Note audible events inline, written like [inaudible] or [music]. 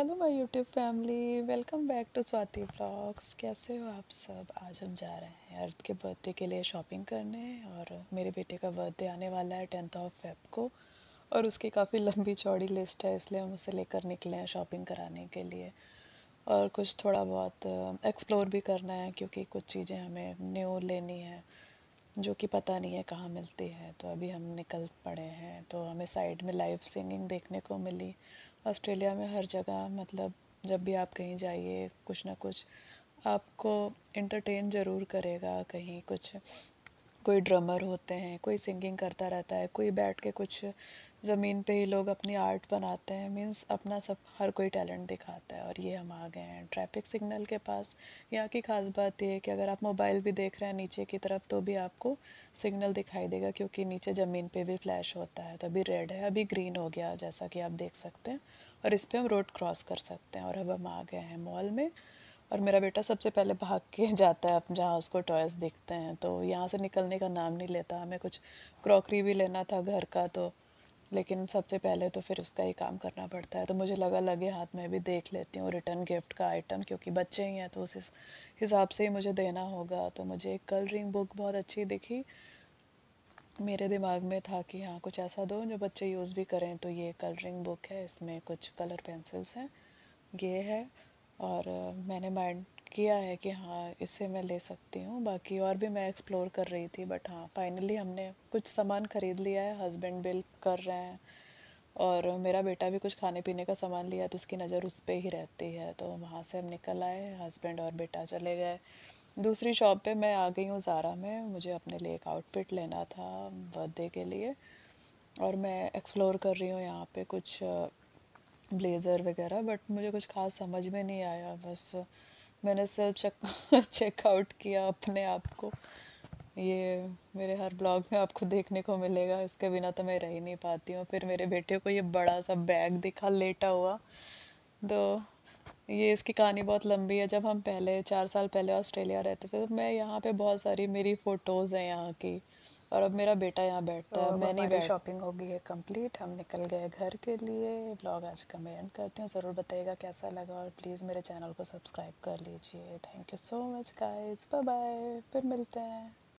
hello my YouTube family welcome back to Swati blogs कैसे हो आप सब आज हम जा रहे हैं अर्थ के बर्थडे के लिए शॉपिंग करने और मेरे बेटे का बर्थडे आने वाला है टेंथ ऑफ फेब को और उसकी काफ़ी लंबी चौड़ी लिस्ट है इसलिए हम उसे लेकर निकले हैं शॉपिंग कराने के लिए और कुछ थोड़ा बहुत एक्सप्लोर भी करना है क्योंकि कुछ चीज़ें हमें न्यू लेनी है जो कि पता नहीं है कहाँ मिलती है तो अभी हम निकल पड़े हैं तो हमें साइड में लाइव सिंगिंग देखने को मिली ऑस्ट्रेलिया में हर जगह मतलब जब भी आप कहीं जाइए कुछ ना कुछ आपको इंटरटेन ज़रूर करेगा कहीं कुछ कोई ड्रमर होते हैं कोई सिंगिंग करता रहता है कोई बैठ के कुछ ज़मीन पे ही लोग अपनी आर्ट बनाते हैं मींस अपना सब हर कोई टैलेंट दिखाता है और ये हम आ गए हैं ट्रैफिक सिग्नल के पास यहाँ की खास बात यह है कि अगर आप मोबाइल भी देख रहे हैं नीचे की तरफ तो भी आपको सिग्नल दिखाई देगा क्योंकि नीचे ज़मीन पे भी फ्लैश होता है तो अभी रेड है अभी ग्रीन हो गया जैसा कि आप देख सकते हैं और इस पर हम रोड क्रॉस कर सकते हैं और अब हम आ गए हैं मॉल में और मेरा बेटा सबसे पहले भाग के [laughs] जाता है जहाँ उसको टॉयस दिखते हैं तो यहाँ से निकलने का नाम नहीं लेता हमें कुछ क्रॉकरी भी लेना था घर का तो लेकिन सबसे पहले तो फिर उसका ही काम करना पड़ता है तो मुझे लगा लगे हाथ में भी देख लेती हूँ रिटर्न गिफ्ट का आइटम क्योंकि बच्चे ही हैं तो उस हिसाब से ही मुझे देना होगा तो मुझे एक कलरिंग बुक बहुत अच्छी दिखी मेरे दिमाग में था कि हाँ कुछ ऐसा दो जो बच्चे यूज़ भी करें तो ये कलरिंग बुक है इसमें कुछ कलर पेंसिल्स हैं ये है और मैंने माइंड किया है कि हाँ इसे मैं ले सकती हूँ बाकी और भी मैं एक्सप्लोर कर रही थी बट हाँ फाइनली हमने कुछ सामान ख़रीद लिया है हस्बैंड बिल कर रहे हैं और मेरा बेटा भी कुछ खाने पीने का सामान लिया तो उसकी नज़र उस पर ही रहती है तो वहाँ से हम निकल आए हस्बैंड और बेटा चले गए दूसरी शॉप पे मैं आ गई हूँ ज़ारा में मुझे अपने लिए एक आउटफिट लेना था बर्थडे के लिए और मैं एक्सप्लोर कर रही हूँ यहाँ पे कुछ ब्लेज़र वगैरह बट मुझे कुछ खास समझ में नहीं आया बस मैंने सिर्फ चेक चेकआउट किया अपने आप को ये मेरे हर ब्लॉग में आपको देखने को मिलेगा इसके बिना तो मैं रह ही नहीं पाती हूँ फिर मेरे बेटे को ये बड़ा सा बैग दिखा लेटा हुआ तो ये इसकी कहानी बहुत लंबी है जब हम पहले चार साल पहले ऑस्ट्रेलिया रहते थे तो मैं यहाँ पे बहुत सारी मेरी फ़ोटोज़ हैं यहाँ की और अब मेरा बेटा यहाँ बैठता है मैंने बैठ... शॉपिंग हो गई है कंप्लीट हम निकल गए घर के लिए ब्लॉग आज का मैं एंड करती हूँ ज़रूर बताइएगा कैसा लगा और प्लीज़ मेरे चैनल को सब्सक्राइब कर लीजिए thank you so much guys bye bye फिर मिलते हैं